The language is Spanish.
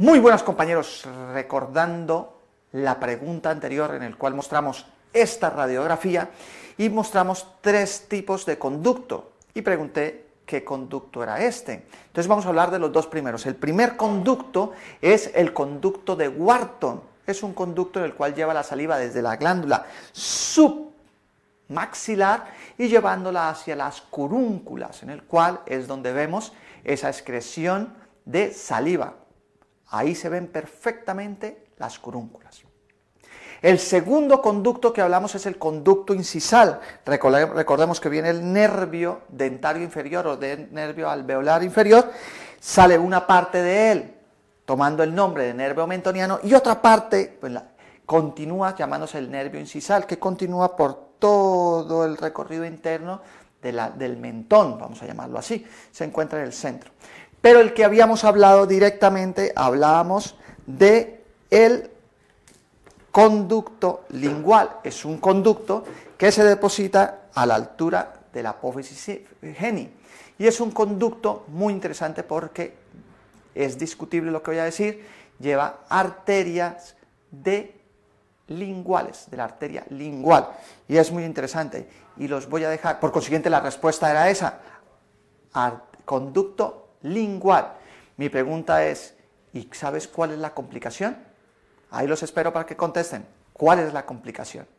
Muy buenas compañeros, recordando la pregunta anterior en el cual mostramos esta radiografía y mostramos tres tipos de conducto y pregunté qué conducto era este. Entonces vamos a hablar de los dos primeros. El primer conducto es el conducto de Wharton. Es un conducto en el cual lleva la saliva desde la glándula submaxilar y llevándola hacia las curúnculas, en el cual es donde vemos esa excreción de saliva. Ahí se ven perfectamente las corúnculas. El segundo conducto que hablamos es el conducto incisal. Recordemos que viene el nervio dentario inferior o del nervio alveolar inferior. Sale una parte de él, tomando el nombre de nervio mentoniano, y otra parte pues, continúa llamándose el nervio incisal, que continúa por todo el recorrido interno de la, del mentón, vamos a llamarlo así. Se encuentra en el centro. Pero el que habíamos hablado directamente, hablábamos de el conducto lingual. Es un conducto que se deposita a la altura de la apófisis geni. Y es un conducto muy interesante porque es discutible lo que voy a decir, lleva arterias de linguales, de la arteria lingual. Y es muy interesante. Y los voy a dejar. Por consiguiente, la respuesta era esa. conducto conducto lingual. Mi pregunta es, ¿y sabes cuál es la complicación? Ahí los espero para que contesten. ¿Cuál es la complicación?